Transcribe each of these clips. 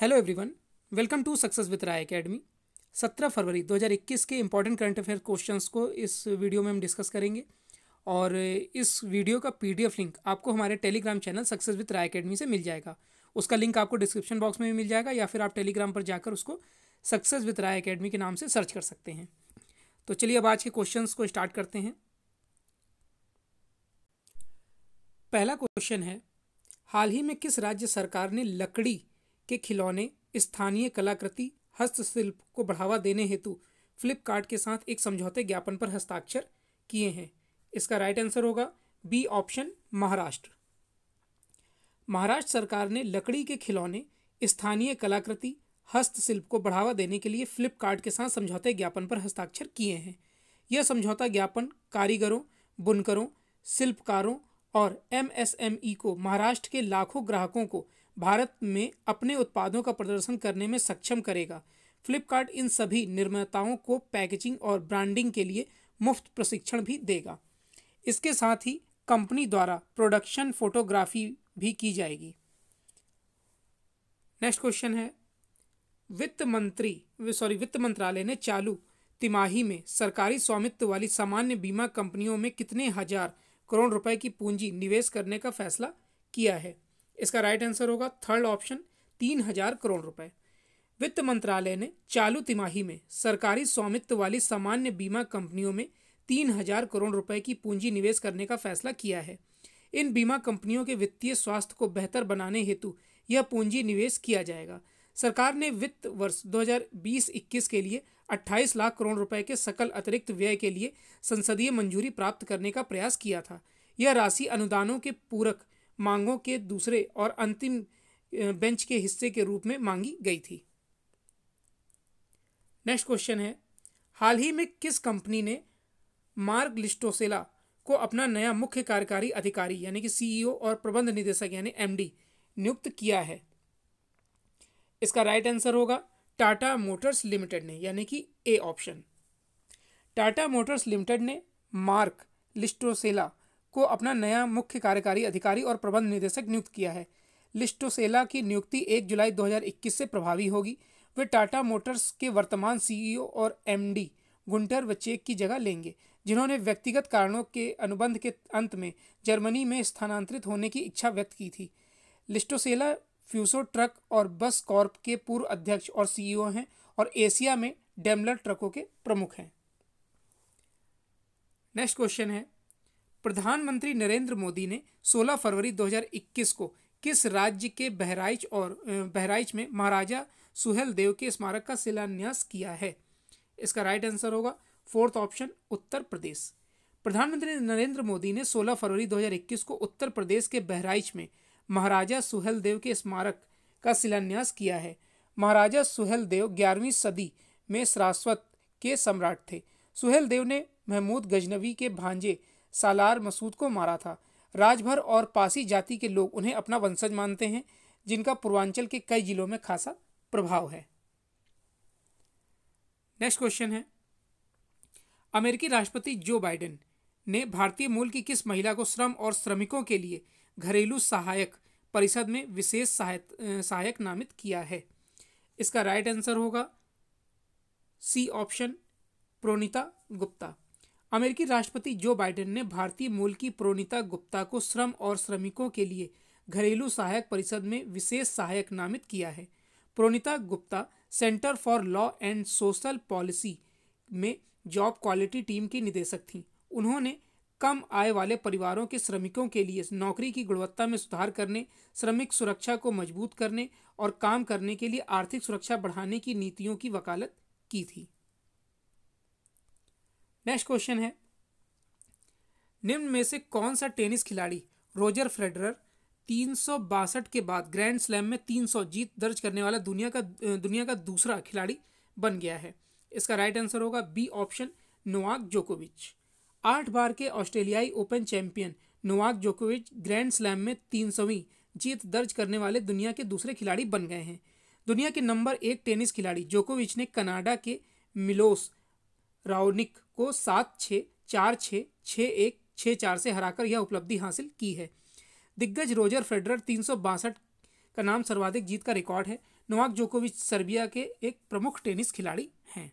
hello everyone welcome to success with Rai academy 17 फरवरी 2021 के important current affair questions को इस वीडियो में हम डिस्कस करेंगे और इस वीडियो का पीडीएफ लिंक आपको हमारे Telegram channel success with Rai academy से मिल जाएगा उसका लिंक आपको डिस्क्रिप्शन बॉक्स में भी मिल जाएगा या फिर आप टेलीग्राम पर जाकर उसको सक्सेस विथ राय अकेडमी के नाम से सर्च कर सकते हैं तो चलिए अब आज के क्वेश्चन को स्टार्ट करते हैं पहला क्वेश्चन है हाल ही में किस राज्य सरकार ने लकड़ी के खिलौने स्थानीय कलाकृति हस्तशिल्प को बढ़ावा देने हेतु फ्लिपकार्ट के साथ एक समझौते ज्ञापन पर हस्ताक्षर किए हैं इसका राइट आंसर होगा बी ऑप्शन महाराष्ट्र महाराष्ट्र सरकार ने लकड़ी के खिलौने स्थानीय कलाकृति हस्तशिल्प को बढ़ावा देने के लिए फ्लिपकार्ट के साथ समझौते ज्ञापन पर हस्ताक्षर किए हैं यह समझौता ज्ञापन कारीगरों बुनकरों शिल्पकारों और एमएसएमई e को महाराष्ट्र के लाखों ग्राहकों को भारत में अपने उत्पादों का प्रदर्शन करने में सक्षम करेगा फ्लिपकार्ट इन सभी निर्माताओं को पैकेजिंग और ब्रांडिंग के लिए मुफ्त प्रशिक्षण भी देगा इसके साथ ही कंपनी द्वारा प्रोडक्शन फोटोग्राफी भी की जाएगी नेक्स्ट क्वेश्चन है वित्त मंत्री सॉरी वित्त मंत्रालय ने चालू तिमाही में सरकारी स्वामित्व वाली सामान्य बीमा कंपनियों में कितने हजार करोड़ रुपए की पूंजी निवेश करने का फैसला किया है इसका राइट आंसर होगा थर्ड ऑप्शन तीन हजार करोड़ रुपए वित्त मंत्रालय ने चालू तिमाही में सरकारी स्वामित्व वाली सामान्य बीमा कंपनियों में तीन हजार करोड़ रुपए की पूंजी निवेश करने का फैसला किया है इन बीमा कंपनियों के वित्तीय स्वास्थ्य को बेहतर बनाने हेतु यह पूंजी निवेश किया जाएगा सरकार ने वित्त वर्ष 2020-21 के लिए 28 लाख करोड़ रुपए के सकल अतिरिक्त व्यय के लिए संसदीय मंजूरी प्राप्त करने का प्रयास किया था यह राशि अनुदानों के पूरक मांगों के दूसरे और अंतिम बेंच के हिस्से के रूप में मांगी गई थी नेक्स्ट क्वेश्चन है हाल ही में किस कंपनी ने मार्ग लिस्टोसेला को अपना नया मुख्य कार्यकारी अधिकारी यानी कि सीईओ और प्रबंध निदेशक यानी एमडी नियुक्त किया है इसका राइट आंसर होगा टाटा मोटर्स लिमिटेड ने यानी कि A option Tata Motors Limited ने मार्क लिस्टोसेला को अपना नया मुख्य कार्यकारी अधिकारी और प्रबंध निदेशक नियुक्त किया है लिस्टोसेला की नियुक्ति 1 जुलाई 2021 से प्रभावी होगी वे टाटा मोटर्स के वर्तमान सीईओ और एमडी गुंटर वचेक की जगह लेंगे जिन्होंने व्यक्तिगत कारणों के अनुबंध के अंत में जर्मनी में स्थानांतरित होने की इच्छा व्यक्त की थी लिस्टोसेला फ्यूसो ट्रक और बस कॉर्प के पूर्व अध्यक्ष और सीईओ हैं और एशिया में डेमलर ट्रकों के प्रमुख हैं नेक्स्ट क्वेश्चन है प्रधानमंत्री नरेंद्र मोदी ने 16 फरवरी 2021 को किस राज्य के बहराइच और बहराइच में महाराजा सुहेल देव के स्मारक का शिलान्यास किया है इसका राइट आंसर होगा फोर्थ ऑप्शन उत्तर प्रदेश प्रधानमंत्री नरेंद्र मोदी ने 16 फरवरी 2021 को उत्तर प्रदेश के बहराइच में महाराजा सुहेल देव के स्मारक का शिलान्यास किया है महाराजा सुहेल देव ग्यारहवीं सदी में सरास्वत के सम्राट थे सुहेल देव ने महमूद गजनवी के भांजे सालार मसूद को मारा था राजभर और पासी जाति के लोग उन्हें अपना वंशज मानते हैं जिनका पूर्वांचल के कई जिलों में खासा प्रभाव है नेक्स्ट क्वेश्चन है अमेरिकी राष्ट्रपति जो बाइडेन ने भारतीय मूल की किस महिला को श्रम और श्रमिकों के लिए घरेलू सहायक परिषद में विशेष सहायक नामित किया है इसका राइट आंसर होगा सी ऑप्शन प्रोनिता गुप्ता अमेरिकी राष्ट्रपति जो बाइडेन ने भारतीय मूल की प्रोनिता गुप्ता को श्रम और श्रमिकों के लिए घरेलू सहायक परिषद में विशेष सहायक नामित किया है Pronita Gupta Center for Law and Social Policy में जॉब क्वालिटी टीम की निदेशक थीं उन्होंने कम आय वाले परिवारों के श्रमिकों के लिए नौकरी की गुणवत्ता में सुधार करने श्रमिक सुरक्षा को मजबूत करने और काम करने के लिए आर्थिक सुरक्षा बढ़ाने की नीतियों की वकालत की थी नेक्स्ट क्वेश्चन है निम्न में से कौन सा टेनिस खिलाड़ी रोजर फ्रेडरर तीन के बाद ग्रैंड स्लैम में 300 जीत दर्ज करने वाला दुनिया का दुनिया का दूसरा खिलाड़ी बन गया है इसका राइट आंसर होगा बी ऑप्शन नोवाक जोकोविच आठ बार के ऑस्ट्रेलियाई ओपन चैंपियन नोवाक जोकोविच ग्रैंड स्लैम में तीन सौवीं जीत दर्ज करने वाले दुनिया के दूसरे खिलाड़ी बन गए हैं दुनिया के नंबर एक टेनिस खिलाड़ी जोकोविच ने कनाडा के मिलोस राउनिक को सात छः चार छः छः एक छः चार से हराकर यह उपलब्धि हासिल की है दिग्गज रोजर फेडरर तीन का नाम सर्वाधिक जीत का रिकॉर्ड है नोवाक जोकोविच सर्बिया के एक प्रमुख टेनिस खिलाड़ी हैं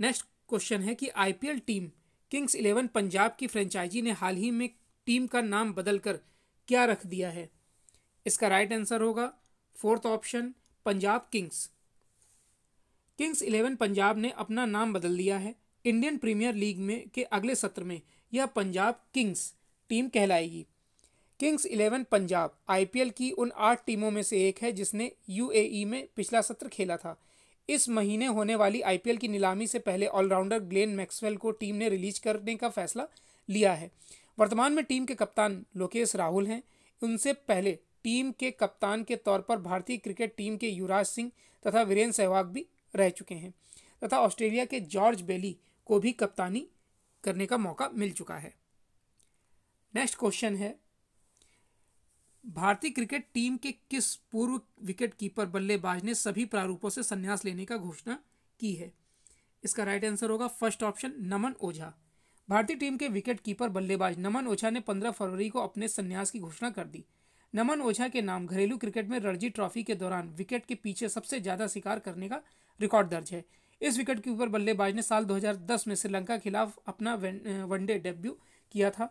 नेक्स्ट क्वेश्चन है कि IPL team Kings Eleven Punjab की फ्रेंचाइजी ने हाल ही में टीम का नाम बदलकर क्या रख दिया है इसका राइट आंसर होगा fourth option Punjab Kings Kings Eleven Punjab ने अपना नाम बदल दिया है इंडियन प्रीमियर लीग में के अगले सत्र में यह पंजाब किंग्स टीम कहलाएगी किंग्स इलेवन पंजाब आईपीएल की उन आठ टीमों में से एक है जिसने यूएई में पिछला सत्र खेला था इस महीने होने वाली आईपीएल की नीलामी से पहले ऑलराउंडर ग्लेन मैक्सवेल को टीम ने रिलीज करने का फैसला लिया है वर्तमान में टीम के कप्तान लोकेश राहुल हैं उनसे पहले टीम के कप्तान के तौर पर भारतीय क्रिकेट टीम के युवराज सिंह तथा वीरेंद्र सहवाग भी रह चुके हैं तथा ऑस्ट्रेलिया के जॉर्ज बेली को भी कप्तानी करने का मौका मिल चुका है नेक्स्ट क्वेश्चन है भारतीय क्रिकेट टीम के किस पूर्व विकेट कीपर बल्लेबाज ने सभी प्रारूपों से संन्यास लेने का घोषणा की है इसका राइट आंसर होगा फर्स्ट ऑप्शन नमन ओझा भारतीय टीम के विकेट कीपर बल्लेबाज नमन ओझा ने 15 फरवरी को अपने संन्यास की घोषणा कर दी नमन ओझा के नाम घरेलू क्रिकेट में रणजी ट्रॉफी के दौरान विकेट के पीछे सबसे ज्यादा शिकार करने का रिकॉर्ड दर्ज है इस विकेट के ऊपर बल्लेबाज ने साल 2010 में श्रीलंका के खिलाफ अपना वनडे डेब्यू किया था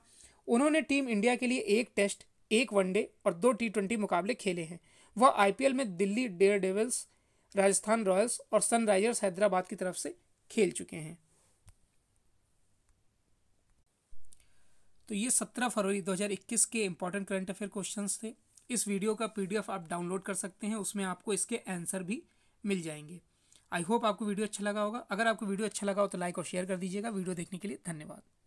उन्होंने टीम इंडिया के लिए एक टेस्ट एक वनडे और दो टी ट्वेंटी मुकाबले खेले हैं वह आई में Delhi Daredevils Rajasthan Royals और सनराइजर्स हैदराबाद की तरफ से खेल चुके हैं तो ये 17 फरवरी 2021 के इम्पोर्टेंट करंट अफेयर क्वेश्चंस थे इस वीडियो का पीडीएफ आप डाउनलोड कर सकते हैं उसमें आपको इसके आंसर भी मिल जाएंगे आई होप आपको वीडियो अच्छा लगा होगा अगर आपको वीडियो अच्छा लगा हो तो लाइक और शेयर कर दीजिएगा वीडियो देखने के लिए धन्यवाद